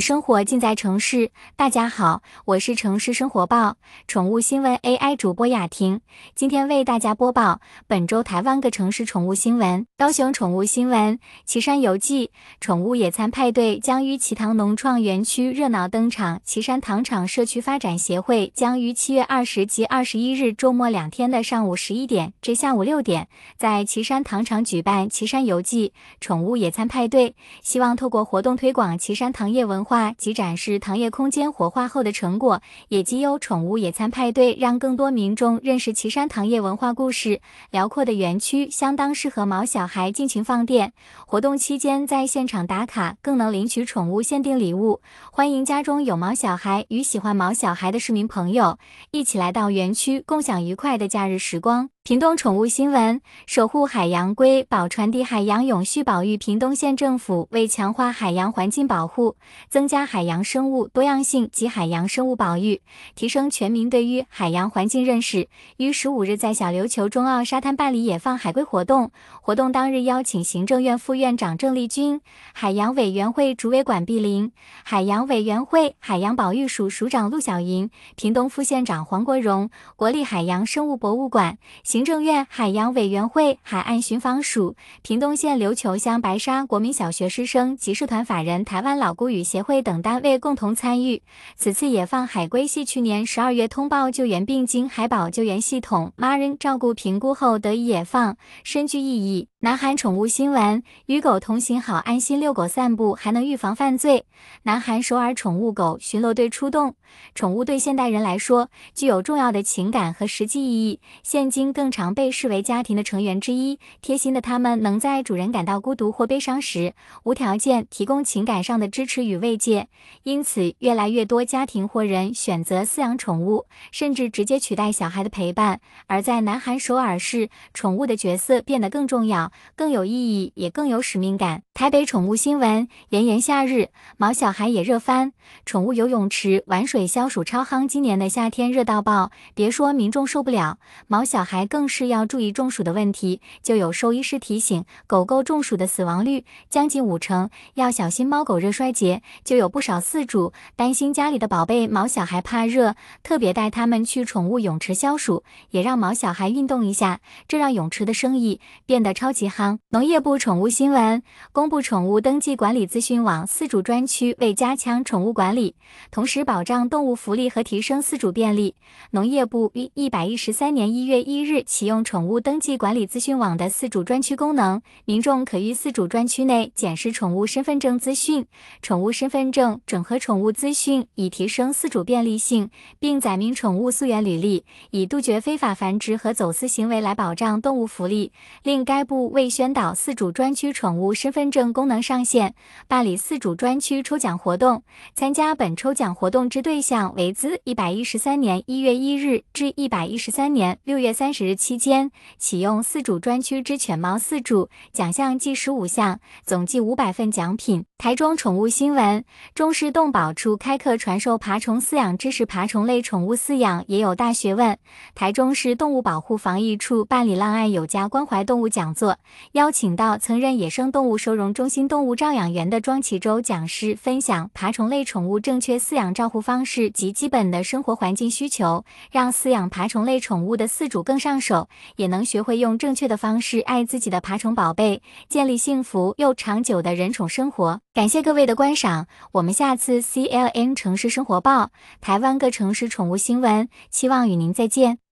生活尽在城市。大家好，我是城市生活报宠物新闻 AI 主播雅婷，今天为大家播报本周台湾各城市宠物新闻。高雄宠物新闻：岐山游记宠物野餐派对将于岐塘农创园区热闹登场。岐山糖厂社区发展协会将于七月二十及二十一日周末两天的上午十一点至下午六点，在岐山糖厂举办岐山游记宠物野餐派对，希望透过活动推广岐山糖业文。化及展示糖业空间活化后的成果，也既有宠物野餐派对，让更多民众认识岐山糖业文化故事。辽阔的园区相当适合毛小孩尽情放电，活动期间在现场打卡更能领取宠物限定礼物。欢迎家中有毛小孩与喜欢毛小孩的市民朋友一起来到园区，共享愉快的假日时光。屏东宠物新闻：守护海洋龟，保传递海洋永续保育。屏东县政府为强化海洋环境保护，增加海洋生物多样性及海洋生物保育，提升全民对于海洋环境认识，于十五日在小琉球中澳沙滩办理野放海龟活动。活动当日邀请行政院副院长郑丽君、海洋委员会主委管碧林、海洋委员会海洋保育署署长陆小莹、屏东副县长黄国荣、国立海洋生物博物馆。行政院海洋委员会海岸巡防署屏东县琉球乡白沙国民小学师生、及社团法人台湾老孤与协会等单位共同参与此次野放海龟，系去年十二月通报救援，并经海保救援系统 m a r i n 照顾评估后得以野放，深具意义。南韩宠物新闻：与狗同行好，安心遛狗散步，还能预防犯罪。南韩首尔宠物狗巡逻队出动。宠物对现代人来说具有重要的情感和实际意义，现今更常被视为家庭的成员之一。贴心的它们能在主人感到孤独或悲伤时，无条件提供情感上的支持与慰藉。因此，越来越多家庭或人选择饲养宠物，甚至直接取代小孩的陪伴。而在南韩首尔市，宠物的角色变得更重要。更有意义，也更有使命感。台北宠物新闻：炎炎夏日，毛小孩也热翻，宠物游泳池玩水消暑超夯。今年的夏天热到爆，别说民众受不了，毛小孩更是要注意中暑的问题。就有兽医师提醒，狗狗中暑的死亡率将近五成，要小心猫狗热衰竭。就有不少饲主担心家里的宝贝毛小孩怕热，特别带他们去宠物泳池消暑，也让毛小孩运动一下，这让泳池的生意变得超级。吉航农业部宠物新闻公布，宠物登记管理资讯网饲主专区为加强宠物管理，同时保障动物福利和提升饲主便利。农业部于一百一十三年一月一日启用宠物登记管理资讯网的饲主专区功能，民众可于饲主专区内检视宠物身份证资讯、宠物身份证整合宠物资讯，以提升饲主便利性，并载明宠物溯源履历，以杜绝非法繁殖和走私行为，来保障动物福利。令该部。为宣导四主专区宠物身份证功能上线，办理四主专区抽奖活动。参加本抽奖活动之对象为自一百一十三年一月一日至一百一十三年六月三十日期间启用四主专区之犬猫四主。奖项计十五项，总计五百份奖品。台中宠物新闻，中市动保处开课传授爬虫饲养知识，爬虫类宠物饲养也有大学问。台中市动物保护防疫处办理“浪爱有家关怀动物”讲座，邀请到曾任野生动物收容中心动物照养员的庄启洲讲师，分享爬虫类宠物正确饲养照护方式及基本的生活环境需求，让饲养爬虫类宠物的饲主更上手，也能学会用正确的方式爱自己的爬虫宝贝，建立幸福又长久的人宠生活。感谢各位的观赏，我们下次 C L N 城市生活报台湾各城市宠物新闻，期望与您再见。